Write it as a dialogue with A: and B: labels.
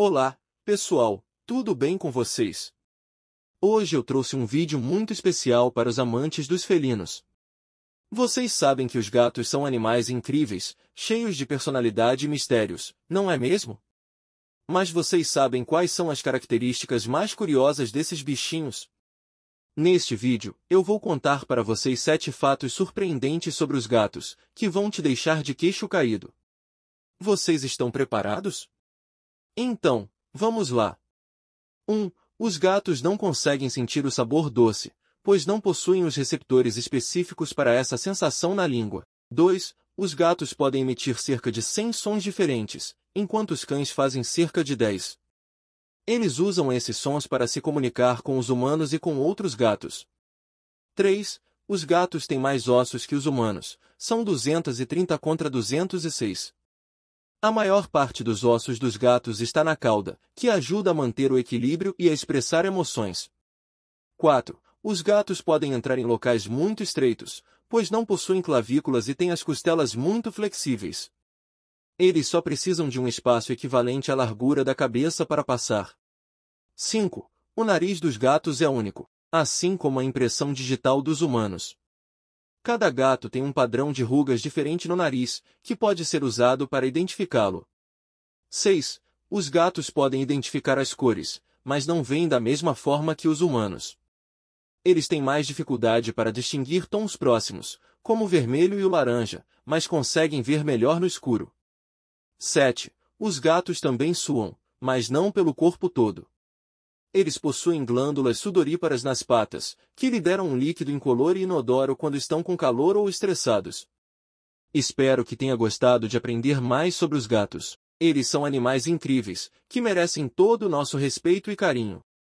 A: Olá, pessoal, tudo bem com vocês? Hoje eu trouxe um vídeo muito especial para os amantes dos felinos. Vocês sabem que os gatos são animais incríveis, cheios de personalidade e mistérios, não é mesmo? Mas vocês sabem quais são as características mais curiosas desses bichinhos? Neste vídeo, eu vou contar para vocês sete fatos surpreendentes sobre os gatos, que vão te deixar de queixo caído. Vocês estão preparados? Então, vamos lá. 1. Um, os gatos não conseguem sentir o sabor doce, pois não possuem os receptores específicos para essa sensação na língua. 2. Os gatos podem emitir cerca de 100 sons diferentes, enquanto os cães fazem cerca de 10. Eles usam esses sons para se comunicar com os humanos e com outros gatos. 3. Os gatos têm mais ossos que os humanos, são 230 contra 206. A maior parte dos ossos dos gatos está na cauda, que ajuda a manter o equilíbrio e a expressar emoções. 4. Os gatos podem entrar em locais muito estreitos, pois não possuem clavículas e têm as costelas muito flexíveis. Eles só precisam de um espaço equivalente à largura da cabeça para passar. 5. O nariz dos gatos é único, assim como a impressão digital dos humanos. Cada gato tem um padrão de rugas diferente no nariz, que pode ser usado para identificá-lo. 6. Os gatos podem identificar as cores, mas não veem da mesma forma que os humanos. Eles têm mais dificuldade para distinguir tons próximos, como o vermelho e o laranja, mas conseguem ver melhor no escuro. 7. Os gatos também suam, mas não pelo corpo todo. Eles possuem glândulas sudoríparas nas patas, que liberam um líquido incolor e inodoro quando estão com calor ou estressados. Espero que tenha gostado de aprender mais sobre os gatos. Eles são animais incríveis, que merecem todo o nosso respeito e carinho.